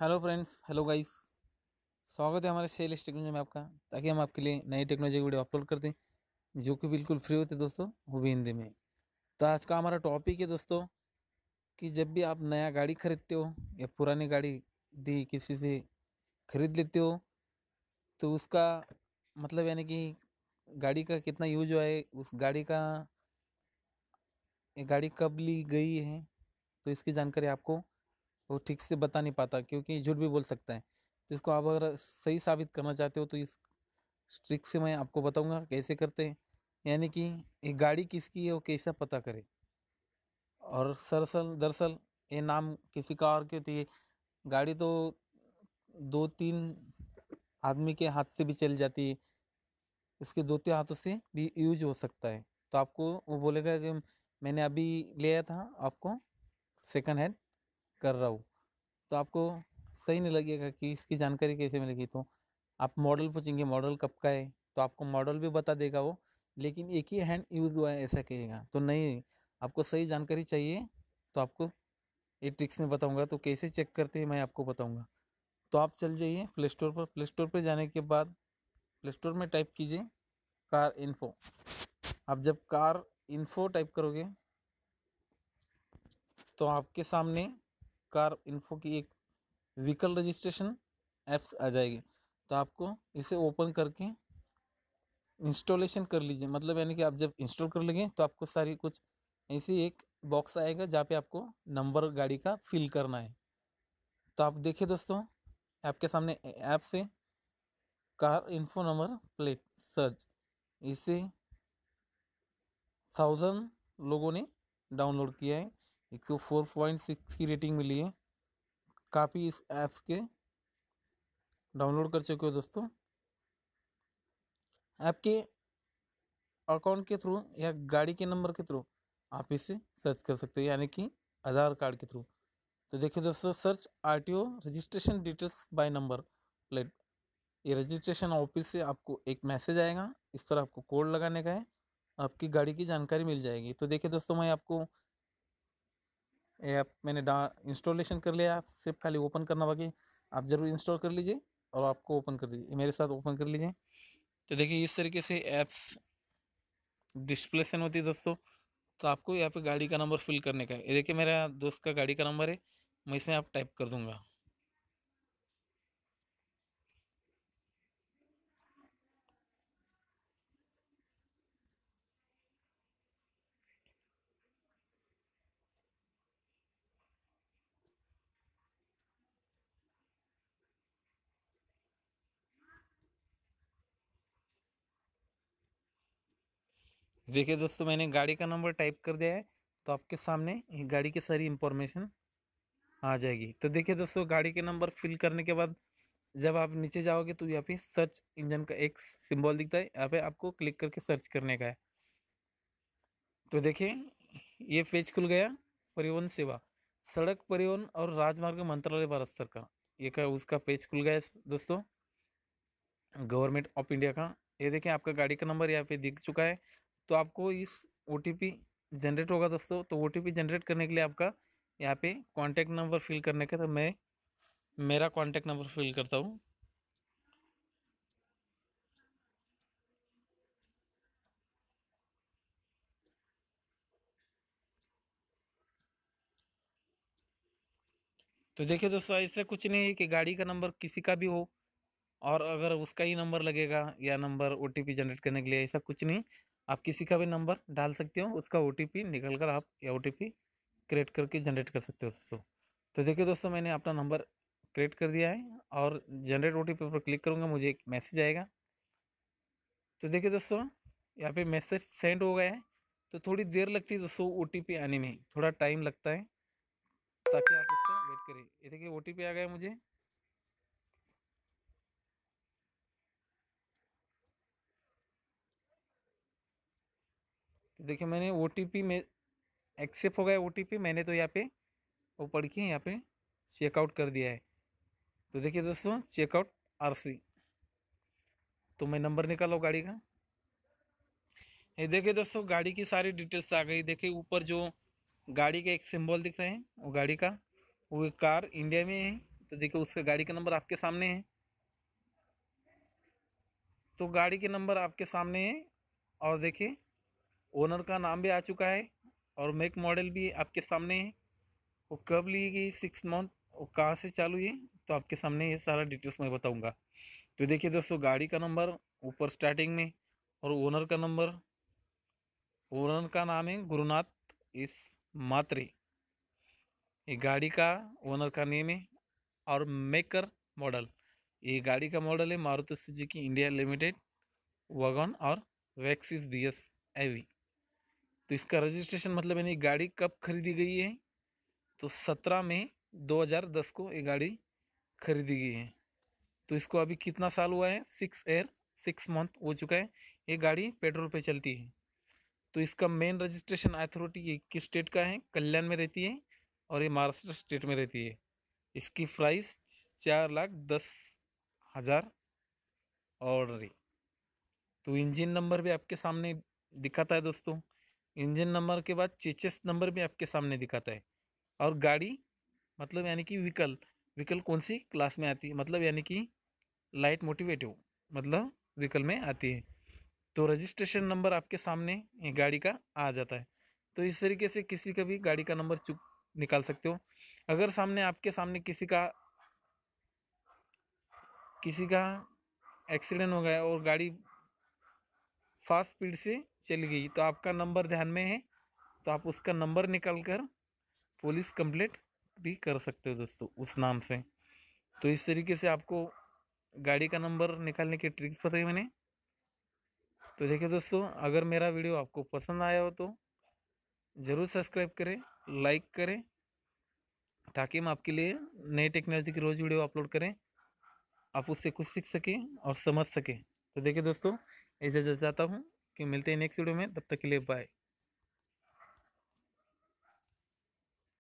hello friends hello guys स्वागत है हमारे सेल टेक्नोलॉजी में आपका ताकि हम आपके लिए नई टेक्नोलॉजी वीडियो अपलोड करते हैं जो कि बिल्कुल फ्री होते दोस्तों वो भी हिंदी में तो आज का हमारा टॉपिक है दोस्तों कि जब भी आप नया गाड़ी खरीदते हो या पुरानी गाड़ी दी किसी से खरीद लेते हो तो उसका मतलब यानी कि गाड़ी का कितना यूज हुआ है उस गाड़ी का गाड़ी कब ली गई है तो इसकी जानकारी आपको वो ठीक से बता नहीं पाता क्योंकि झूठ भी बोल सकता है तो इसको आप अगर सही साबित करना चाहते हो तो इस ट्रिक से मैं आपको बताऊंगा कैसे करते हैं यानी कि ये गाड़ी किसकी है वो कैसा पता करे और सरसल दरअसल ये नाम किसी का और के थी तो गाड़ी तो दो तीन आदमी के हाथ से भी चल जाती है इसके दो तीन हाथों से भी यूज हो सकता है तो आपको वो बोलेगा कि मैंने अभी लिया था आपको सेकंड हैंड कर रहा हूँ तो आपको सही नहीं लगेगा कि इसकी जानकारी कैसे मिलेगी तो आप मॉडल पूछेंगे मॉडल कब का है तो आपको मॉडल भी बता देगा वो लेकिन एक ही हैंड यूज़ हुआ है ऐसा कहेगा तो नहीं आपको सही जानकारी चाहिए तो आपको ये ट्रिक्स में बताऊंगा तो कैसे चेक करते हैं मैं आपको बताऊंगा तो आप चल जाइए प्ले स्टोर पर प्ले स्टोर पर जाने के बाद प्ले स्टोर में टाइप कीजिए कार इन्फो आप जब कार इन्फो टाइप करोगे तो आपके सामने कार इन्फो की एक व्हीकल रजिस्ट्रेशन ऐप्स आ जाएगी तो आपको इसे ओपन करके इंस्टॉलेशन कर लीजिए मतलब यानी कि आप जब इंस्टॉल कर लेंगे तो आपको सारी कुछ ऐसी एक बॉक्स आएगा जहाँ पे आपको नंबर गाड़ी का फिल करना है तो आप देखिए दोस्तों आपके सामने ऐप से car info number plate search इसे थाउजेंड लोगों ने डाउनलोड किया है एक सौ फोर पॉइंट सिक्स की रेटिंग मिली है काफ़ी इस ऐप्स के डाउनलोड कर चुके हो दोस्तों ऐप के अकाउंट के थ्रू या गाड़ी के नंबर के थ्रू आप इसे सर्च कर सकते हो यानी कि आधार कार्ड के थ्रू तो देखिए दोस्तों search R T O registration details by number plate ये रजिस्ट्रेशन ऑफिस से आपको एक मैसेज आएगा इस पर आपको कोड लगाने का है आपकी गाड़ी की जानकारी मिल जाएगी तो देखिए दोस्तों मैं आपको ऐप मैंने डा इंस्टॉलेशन कर लिया सिर्फ खाली ओपन करना बाकी आप ज़रूर इंस्टॉल कर लीजिए और आपको ओपन कर दीजिए मेरे साथ ओपन कर लीजिए तो देखिए इस तरीके से ऐप्स डिस्प्लेसन होती है दोस्तों तो आपको यहाँ पे गाड़ी का नंबर फिल करने का है ये देखिए मेरा दोस्त का गाड़ी का नंबर है मैं इसमें आप टाइप कर दूँगा देखिए दोस्तों मैंने गाड़ी का नंबर टाइप कर दिया है तो आपके सामने गाड़ी की सारी इंफॉर्मेशन आ जाएगी तो देखिए दोस्तों गाड़ी के नंबर फिल करने के बाद जब आप नीचे जाओगे तो यहाँ पे सर्च इंजन का एक सिंबल दिखता है यहाँ पे आपको क्लिक करके सर्च करने का है तो देखिए ये पेज खुल गया परिवहन सेवा सड़क परिवहन और राजमार्ग मंत्रालय भारत सरकार ये का उसका पेज खुल गया दोस्तों गवर्नमेंट ऑफ इंडिया का ये देखें आपका गाड़ी का नंबर यहाँ पे दिख चुका है तो आपको इस ओ जनरेट होगा दोस्तों तो ओ जनरेट करने के लिए आपका यहाँ पे कांटेक्ट नंबर फिल करने का तो मैं मेरा कांटेक्ट नंबर फिल करता हूँ तो देखिए दोस्तों ऐसे कुछ नहीं है कि गाड़ी का नंबर किसी का भी हो और अगर उसका ही नंबर लगेगा या नंबर ओ जनरेट करने के लिए ऐसा कुछ नहीं आप किसी का भी नंबर डाल सकते हो उसका ओ निकल कर आप ओ क्रिएट करके जनरेट कर सकते हो दोस्तों तो देखिए दोस्तों मैंने अपना नंबर क्रिएट कर दिया है और जनरेट ओ पर क्लिक करूँगा मुझे एक मैसेज आएगा तो देखिए दोस्तों यहाँ पे मैसेज सेंड हो गया है तो थोड़ी देर लगती है दोस्तों ओ आने में थोड़ा टाइम लगता है ताकि आप उसका वेट करें ये देखिए ओ आ गया मुझे तो देखिए मैंने ओ में एक्सेप्ट हो गया ओ मैंने तो यहाँ पे वो पढ़ के यहाँ पे चेकआउट कर दिया है तो देखिए दोस्तों चेकआउट आर तो मैं नंबर निकालो गाड़ी का ये देखिए दोस्तों गाड़ी की सारी डिटेल्स आ गई देखिए ऊपर जो गाड़ी का एक सिंबल दिख रहे हैं वो गाड़ी का वो कार इंडिया में है तो देखिए उसका गाड़ी का नंबर आपके सामने है तो गाड़ी के नंबर आपके सामने है और देखिए ओनर का नाम भी आ चुका है और मेक मॉडल भी आपके सामने है वो कब ली गई सिक्स मंथ और कहाँ से चालू है तो आपके सामने ये सारा डिटेल्स मैं बताऊंगा तो देखिए दोस्तों गाड़ी का नंबर ऊपर स्टार्टिंग में और ओनर का नंबर ओनर का नाम है गुरुनाथ इस मात्रे ये गाड़ी का ओनर का नेम है और मेकर मॉडल ये गाड़ी का मॉडल है Maruti Suzuki India limited wagon R वैक्सीस डी एस एवी वी तो इसका रजिस्ट्रेशन मतलब यानी गाड़ी कब खरीदी गई है तो सत्रह में 2010 को ये गाड़ी खरीदी गई है तो इसको अभी कितना साल हुआ है सिक्स एयर सिक्स मंथ हो चुका है ये गाड़ी पेट्रोल पे चलती है तो इसका मेन रजिस्ट्रेशन अथॉरिटी ये किस स्टेट का है कल्याण में रहती है और ये महाराष्ट्र स्टेट में रहती है इसकी प्राइस चार लाख दस हज़ार और तो इंजन नंबर भी आपके सामने दिखाता है दोस्तों इंजन नंबर के बाद चेचेस नंबर भी आपके सामने दिखाता है और गाड़ी मतलब यानी कि व्हीकल व्हीकल कौन सी क्लास में आती है मतलब यानी कि लाइट मोटिवेटिव मतलब व्हीकल में आती है तो रजिस्ट्रेशन नंबर आपके सामने गाड़ी का आ जाता है तो इस तरीके से किसी का भी गाड़ी का नंबर चुप निकाल सकते हो अगर सामने आपके सामने किसी का किसी का एक्सीडेंट हो गया और गाड़ी फास्ट स्पीड से चली गई तो आपका नंबर ध्यान में है तो आप उसका नंबर निकाल कर पुलिस कंप्लेंट भी कर सकते हो दोस्तों उस नाम से तो इस तरीके से आपको गाड़ी का नंबर निकालने की ट्रिक्स बताई मैंने तो देखिए दोस्तों अगर मेरा वीडियो आपको पसंद आया हो तो ज़रूर सब्सक्राइब करें लाइक करें ताकि हम आपके लिए नई टेक्नोलॉजी की रोज़ वीडियो अपलोड करें आप उससे कुछ सीख सकें और समझ सकें तो देखिए दोस्तों इजाज़त चाहता हूँ कि मिलते हैं नेक्स्ट वीडियो में तब तक के लिए बाय